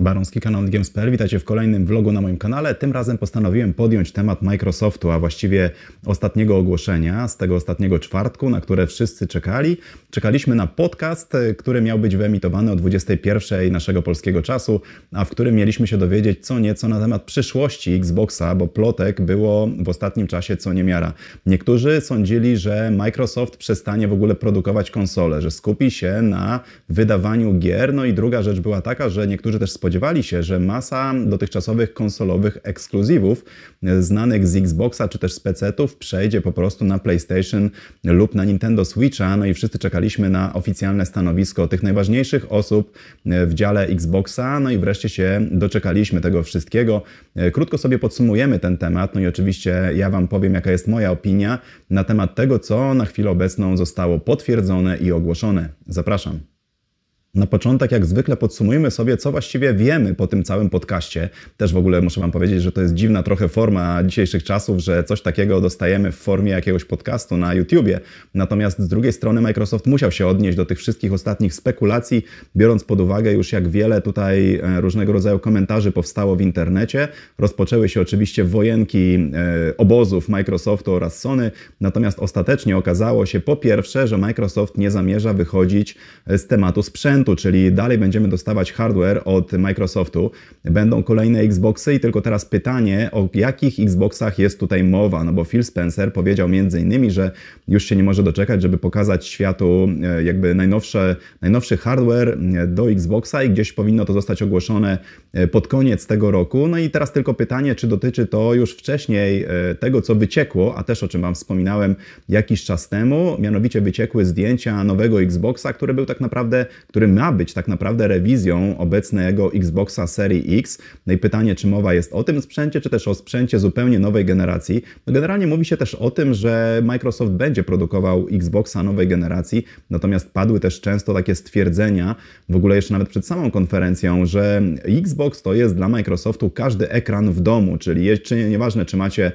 Baronski kanał Games.pl, witajcie w kolejnym vlogu na moim kanale. Tym razem postanowiłem podjąć temat Microsoftu, a właściwie ostatniego ogłoszenia z tego ostatniego czwartku, na które wszyscy czekali. Czekaliśmy na podcast, który miał być wyemitowany o 21 naszego polskiego czasu, a w którym mieliśmy się dowiedzieć co nieco na temat przyszłości Xboxa, bo plotek było w ostatnim czasie co niemiara. Niektórzy sądzili, że Microsoft przestanie w ogóle produkować konsole, że skupi się na wydawaniu gier. No i druga rzecz była taka, że niektórzy też spodziewali spodziewali się, że masa dotychczasowych konsolowych ekskluzywów e, znanych z Xboxa czy też z PC-ów przejdzie po prostu na PlayStation lub na Nintendo Switcha, no i wszyscy czekaliśmy na oficjalne stanowisko tych najważniejszych osób e, w dziale Xboxa, no i wreszcie się doczekaliśmy tego wszystkiego. E, krótko sobie podsumujemy ten temat, no i oczywiście ja Wam powiem, jaka jest moja opinia na temat tego, co na chwilę obecną zostało potwierdzone i ogłoszone. Zapraszam. Na początek, jak zwykle, podsumujmy sobie, co właściwie wiemy po tym całym podcaście. Też w ogóle muszę Wam powiedzieć, że to jest dziwna trochę forma dzisiejszych czasów, że coś takiego dostajemy w formie jakiegoś podcastu na YouTubie. Natomiast z drugiej strony, Microsoft musiał się odnieść do tych wszystkich ostatnich spekulacji, biorąc pod uwagę już, jak wiele tutaj e, różnego rodzaju komentarzy powstało w internecie. Rozpoczęły się oczywiście wojenki e, obozów Microsoftu oraz Sony, natomiast ostatecznie okazało się po pierwsze, że Microsoft nie zamierza wychodzić e, z tematu sprzętu sprzętu, czyli dalej będziemy dostawać hardware od Microsoftu, będą kolejne Xboxy i tylko teraz pytanie, o jakich Xboxach jest tutaj mowa, no bo Phil Spencer powiedział między innymi, że już się nie może doczekać, żeby pokazać światu e, jakby najnowsze, najnowszy hardware e, do Xboxa i gdzieś powinno to zostać ogłoszone e, pod koniec tego roku. No i teraz tylko pytanie, czy dotyczy to już wcześniej tego, co wyciekło, a też o czym Wam wspominałem jakiś czas temu, mianowicie wyciekły zdjęcia nowego Xboxa, który był tak naprawdę, który ma być tak naprawdę rewizją obecnego Xboxa serii X. No i pytanie, czy mowa jest o tym sprzęcie, czy też o sprzęcie zupełnie nowej generacji. No generalnie mówi się też o tym, że Microsoft będzie produkował Xboxa nowej generacji, natomiast padły też często takie stwierdzenia, w ogóle jeszcze nawet przed samą konferencją, że Xbox to jest dla Microsoftu każdy ekran w domu, czyli jest, czy, nieważne czy macie,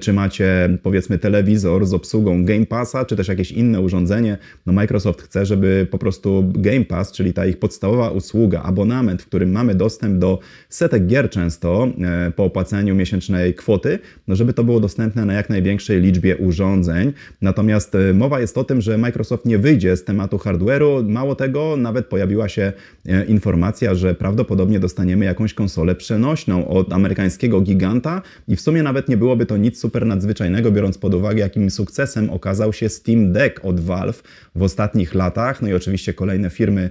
czy macie powiedzmy telewizor z obsługą Game Passa, czy też jakieś inne urządzenie, no Microsoft chce, żeby po prostu Game Pass czyli ta ich podstawowa usługa, abonament, w którym mamy dostęp do setek gier często e, po opłaceniu miesięcznej kwoty, no żeby to było dostępne na jak największej liczbie urządzeń. Natomiast e, mowa jest o tym, że Microsoft nie wyjdzie z tematu hardware'u. Mało tego, nawet pojawiła się e, informacja, że prawdopodobnie dostaniemy jakąś konsolę przenośną od amerykańskiego giganta i w sumie nawet nie byłoby to nic super nadzwyczajnego, biorąc pod uwagę, jakim sukcesem okazał się Steam Deck od Valve w ostatnich latach. No i oczywiście kolejne firmy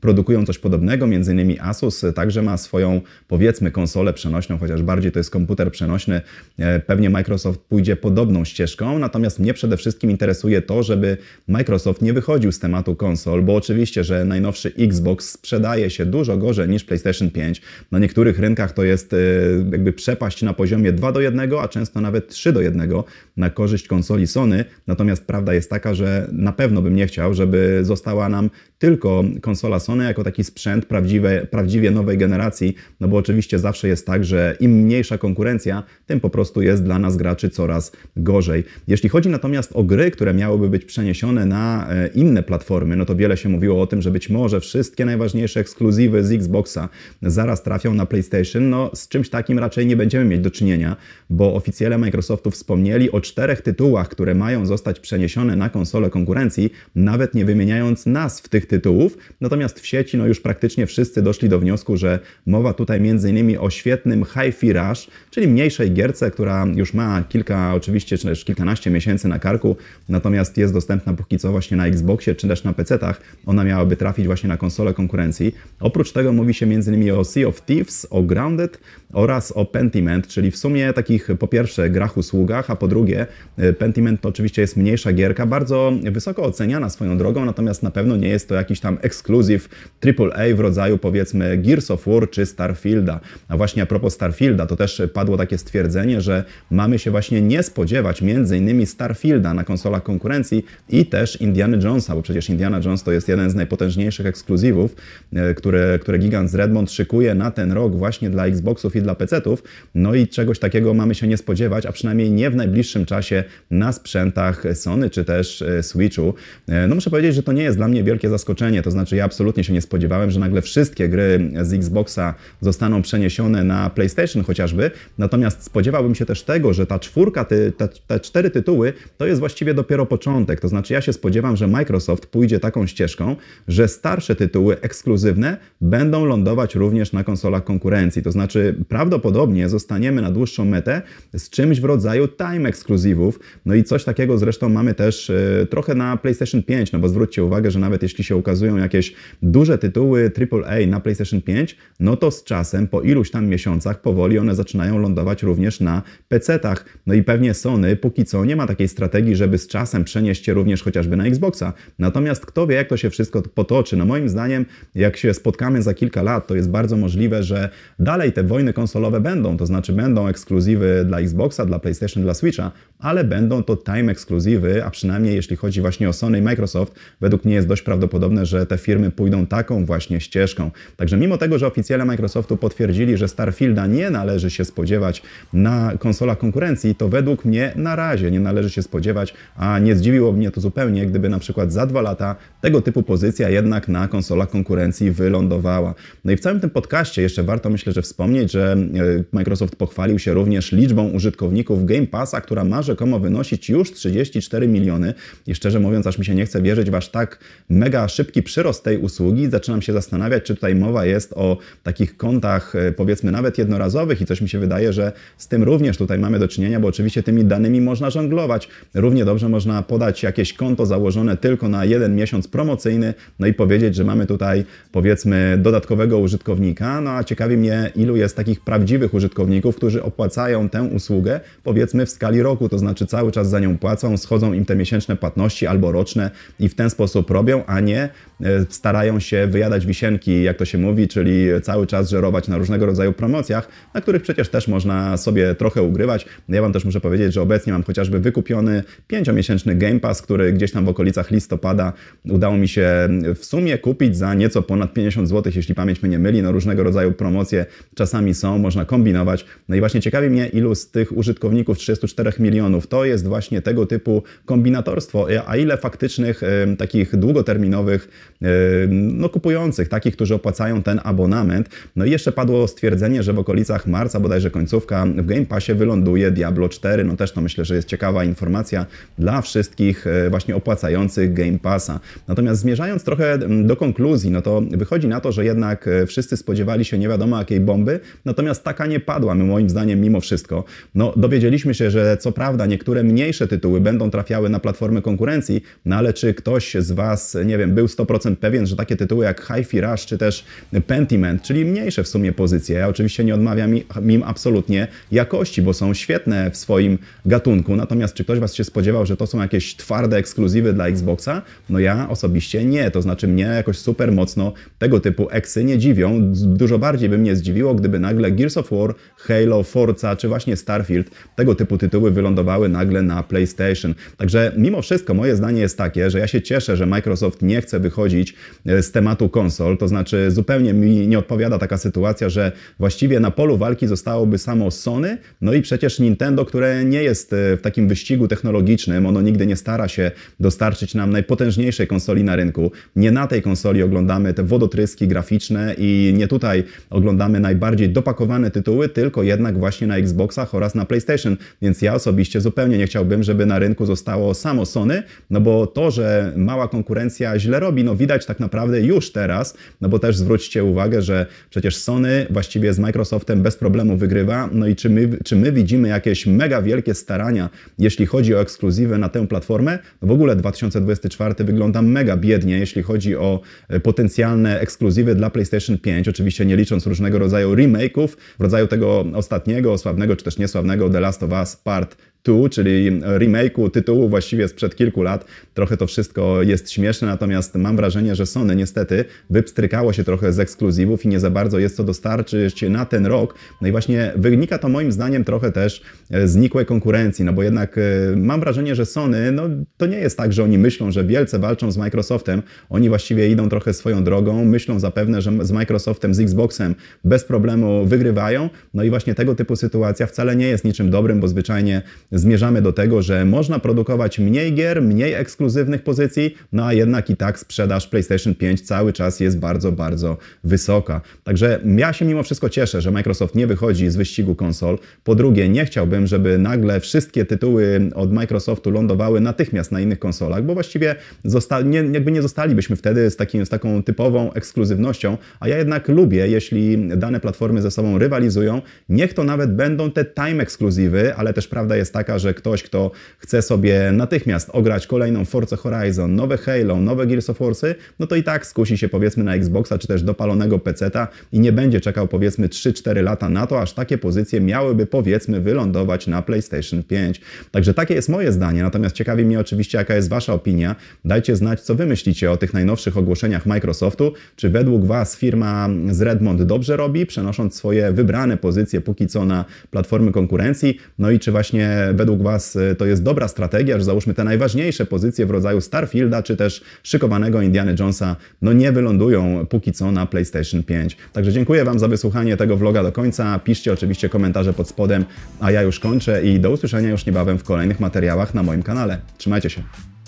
produkują coś podobnego, między innymi Asus także ma swoją powiedzmy konsolę przenośną, chociaż bardziej to jest komputer przenośny. E, pewnie Microsoft pójdzie podobną ścieżką, natomiast mnie przede wszystkim interesuje to, żeby Microsoft nie wychodził z tematu konsol, bo oczywiście, że najnowszy Xbox sprzedaje się dużo gorzej niż PlayStation 5. Na niektórych rynkach to jest e, jakby przepaść na poziomie 2 do 1, a często nawet 3 do 1 na korzyść konsoli Sony. Natomiast prawda jest taka, że na pewno bym nie chciał, żeby została nam tylko konsola Sony Sony jako taki sprzęt prawdziwe, prawdziwie nowej generacji, no bo oczywiście zawsze jest tak, że im mniejsza konkurencja, tym po prostu jest dla nas graczy coraz gorzej. Jeśli chodzi natomiast o gry, które miałyby być przeniesione na e, inne platformy, no to wiele się mówiło o tym, że być może wszystkie najważniejsze ekskluzywy z Xboxa zaraz trafią na PlayStation. No z czymś takim raczej nie będziemy mieć do czynienia, bo oficjele Microsoftu wspomnieli o czterech tytułach, które mają zostać przeniesione na konsolę konkurencji, nawet nie wymieniając nazw tych tytułów. Natomiast w sieci, no już praktycznie wszyscy doszli do wniosku, że mowa tutaj m.in. o świetnym Hi-Fi Rush, czyli mniejszej gierce, która już ma kilka, oczywiście, czy też kilkanaście miesięcy na karku, natomiast jest dostępna póki co właśnie na Xboxie, czy też na PC-tach. Ona miałaby trafić właśnie na konsolę konkurencji. Oprócz tego mówi się m.in. o Sea of Thieves, o Grounded oraz o Pentiment, czyli w sumie takich po pierwsze grach usługach, a po drugie e, Pentiment to oczywiście jest mniejsza gierka, bardzo wysoko oceniana swoją drogą, natomiast na pewno nie jest to jakiś tam ekskluzyw AAA w rodzaju powiedzmy Gears of War czy Starfielda. A właśnie a propos Starfielda, to też padło takie stwierdzenie, że mamy się właśnie nie spodziewać między innymi Starfielda na konsolach konkurencji i też Indiana Jonesa, bo przecież Indiana Jones to jest jeden z najpotężniejszych ekskluzywów, e, które, które gigant z Redmond szykuje na ten rok właśnie dla Xboxów i dla PC-ów. No i czegoś takiego mamy się nie spodziewać, a przynajmniej nie w najbliższym czasie na sprzętach Sony czy też e, Switchu. E, no muszę powiedzieć, że to nie jest dla mnie wielkie zaskoczenie, to znaczy ja absolutnie się nie spodziewałem, że nagle wszystkie gry z Xboxa zostaną przeniesione na PlayStation chociażby. Natomiast spodziewałbym się też tego, że ta czwórka, te, te cztery tytuły, to jest właściwie dopiero początek. To znaczy ja się spodziewam, że Microsoft pójdzie taką ścieżką, że starsze tytuły ekskluzywne będą lądować również na konsolach konkurencji. To znaczy prawdopodobnie zostaniemy na dłuższą metę z czymś w rodzaju time ekskluzywów. No i coś takiego zresztą mamy też e, trochę na PlayStation 5, no bo zwróćcie uwagę, że nawet jeśli się ukazują jakieś duże tytuły AAA na PlayStation 5, no to z czasem, po iluś tam miesiącach, powoli one zaczynają lądować również na PC-tach. No i pewnie Sony póki co nie ma takiej strategii, żeby z czasem przenieść się również chociażby na Xboxa. Natomiast kto wie, jak to się wszystko potoczy. No moim zdaniem, jak się spotkamy za kilka lat, to jest bardzo możliwe, że dalej te wojny konsolowe będą, to znaczy będą ekskluzywy dla Xboxa, dla PlayStation, dla Switcha, ale będą to time ekskluzywy, a przynajmniej jeśli chodzi właśnie o Sony i Microsoft, według mnie jest dość prawdopodobne, że te firmy pójdą pójdą taką właśnie ścieżką. Także mimo tego, że oficjele Microsoftu potwierdzili, że Starfielda nie należy się spodziewać na konsolach konkurencji, to według mnie na razie nie należy się spodziewać, a nie zdziwiło mnie to zupełnie, gdyby na przykład za dwa lata tego typu pozycja jednak na konsolach konkurencji wylądowała. No i w całym tym podcaście jeszcze warto myślę, że wspomnieć, że e, Microsoft pochwalił się również liczbą użytkowników Game Passa, która ma rzekomo wynosić już 34 miliony i szczerze mówiąc aż mi się nie chce wierzyć w aż tak mega szybki przyrost tej usługi, usługi, zaczynam się zastanawiać, czy tutaj mowa jest o takich kontach, e, powiedzmy nawet jednorazowych, i coś mi się wydaje, że z tym również tutaj mamy do czynienia, bo oczywiście tymi danymi można żonglować. Równie dobrze można podać jakieś konto założone tylko na jeden miesiąc promocyjny, no i powiedzieć, że mamy tutaj powiedzmy dodatkowego użytkownika. No a ciekawi mnie, ilu jest takich prawdziwych użytkowników, którzy opłacają tę usługę powiedzmy w skali roku, to znaczy cały czas za nią płacą, schodzą im te miesięczne płatności albo roczne i w ten sposób robią, a nie e, starają starają się wyjadać wisienki, jak to się mówi, czyli cały czas żerować na różnego rodzaju promocjach, na których przecież też można sobie trochę ugrywać. Ja Wam też muszę powiedzieć, że obecnie mam chociażby wykupiony 5-miesięczny Game Pass, który gdzieś tam w okolicach listopada udało mi się w sumie kupić za nieco ponad 50 zł, jeśli pamięć mnie nie myli. No różnego rodzaju promocje czasami są, można kombinować. No i właśnie ciekawi mnie, ilu z tych użytkowników 34 milionów to jest właśnie tego typu kombinatorstwo, a ile faktycznych takich długoterminowych no, kupujących, takich, którzy opłacają ten abonament. No i jeszcze padło stwierdzenie, że w okolicach marca, bodajże końcówka, w Game Passie wyląduje Diablo 4. No też to myślę, że jest ciekawa informacja dla wszystkich e, właśnie opłacających Game Passa. Natomiast zmierzając trochę mm, do konkluzji, no to wychodzi na to, że jednak e, wszyscy spodziewali się nie wiadomo jakiej bomby, natomiast taka nie padła, moim zdaniem, mimo wszystko. No, dowiedzieliśmy się, że co prawda niektóre mniejsze tytuły będą trafiały na platformy konkurencji, no ale czy ktoś z Was, nie wiem, był 100% pewien, że takie takie tytuły jak Hi-Fi Rush czy też Pentiment, czyli mniejsze w sumie pozycje. Ja oczywiście nie odmawiam im absolutnie jakości, bo są świetne w swoim gatunku. Natomiast czy ktoś Was się spodziewał, że to są jakieś twarde ekskluzywy dla Xboxa? No ja osobiście nie. To znaczy mnie jakoś super mocno tego typu eksy nie dziwią. Dużo bardziej by mnie zdziwiło, gdyby nagle Gears of War, Halo, Forza czy właśnie Starfield, tego typu tytuły wylądowały nagle na PlayStation. Także mimo wszystko moje zdanie jest takie, że ja się cieszę, że Microsoft nie chce wychodzić e, z tematu konsol, to znaczy zupełnie mi nie odpowiada taka sytuacja, że właściwie na polu walki zostałoby samo Sony, no i przecież Nintendo, które nie jest e, w takim wyścigu technologicznym, ono nigdy nie stara się dostarczyć nam najpotężniejszej konsoli na rynku. Nie na tej konsoli oglądamy te wodotryski graficzne i nie tutaj oglądamy najbardziej dopakowane tytuły, tylko jednak właśnie na Xboxach oraz na PlayStation, więc ja osobiście zupełnie nie chciałbym, żeby na rynku zostało samo Sony, no bo to, że mała konkurencja źle robi, no widać tak naprawdę naprawdę już teraz, no bo też zwróćcie uwagę, że przecież Sony właściwie z Microsoftem bez problemu wygrywa, no i czy my, czy my widzimy jakieś mega wielkie starania, jeśli chodzi o ekskluzywy na tę platformę? No w ogóle 2024 wygląda mega biednie, jeśli chodzi o e, potencjalne ekskluzywy dla PlayStation 5, oczywiście nie licząc różnego rodzaju remake'ów, w rodzaju tego ostatniego, sławnego czy też niesławnego The Last of Us Part tu, czyli remake'u tytułu właściwie sprzed kilku lat. Trochę to wszystko jest śmieszne, natomiast mam wrażenie, że Sony niestety wypstrykało się trochę z ekskluzywów i nie za bardzo jest co dostarczyć na ten rok. No i właśnie wynika to moim zdaniem trochę też e, znikłej konkurencji, no bo jednak e, mam wrażenie, że Sony, no to nie jest tak, że oni myślą, że wielce walczą z Microsoftem, oni właściwie idą trochę swoją drogą, myślą zapewne, że z Microsoftem, z Xboxem bez problemu wygrywają, no i właśnie tego typu sytuacja wcale nie jest niczym dobrym, bo zwyczajnie zmierzamy do tego, że można produkować mniej gier, mniej ekskluzywnych pozycji, no a jednak i tak sprzedaż PlayStation 5 cały czas jest bardzo, bardzo wysoka. Także ja się mimo wszystko cieszę, że Microsoft nie wychodzi z wyścigu konsol. Po drugie, nie chciałbym, żeby nagle wszystkie tytuły od Microsoftu lądowały natychmiast na innych konsolach, bo właściwie zosta- nie, jakby nie zostalibyśmy wtedy z, takim, z taką typową ekskluzywnością, a ja jednak lubię, jeśli dane platformy ze sobą rywalizują. Niech to nawet będą te time ekskluzywy, ale też prawda jest taka, taka, że ktoś, kto chce sobie natychmiast ograć kolejną Forza Horizon, nowe Halo, nowe Gears of Warsy, no to i tak skusi się powiedzmy na Xboxa czy też dopalonego PC-ta i nie będzie czekał powiedzmy 3-4 lata na to, aż takie pozycje miałyby powiedzmy wylądować na PlayStation 5. Także takie jest moje zdanie, natomiast ciekawi mnie oczywiście jaka jest Wasza opinia. Dajcie znać, co Wy myślicie o tych najnowszych ogłoszeniach Microsoftu. Czy według Was firma z Redmond dobrze robi, przenosząc swoje wybrane pozycje póki co na platformy konkurencji? No i czy właśnie według Was y, to jest dobra strategia, że załóżmy te najważniejsze pozycje w rodzaju Starfielda czy też szykowanego Indiana Jonesa, no nie wylądują póki co na PlayStation 5. Także dziękuję Wam za wysłuchanie tego vloga do końca. Piszcie oczywiście komentarze pod spodem, a ja już kończę i do usłyszenia już niebawem w kolejnych materiałach na moim kanale. Trzymajcie się.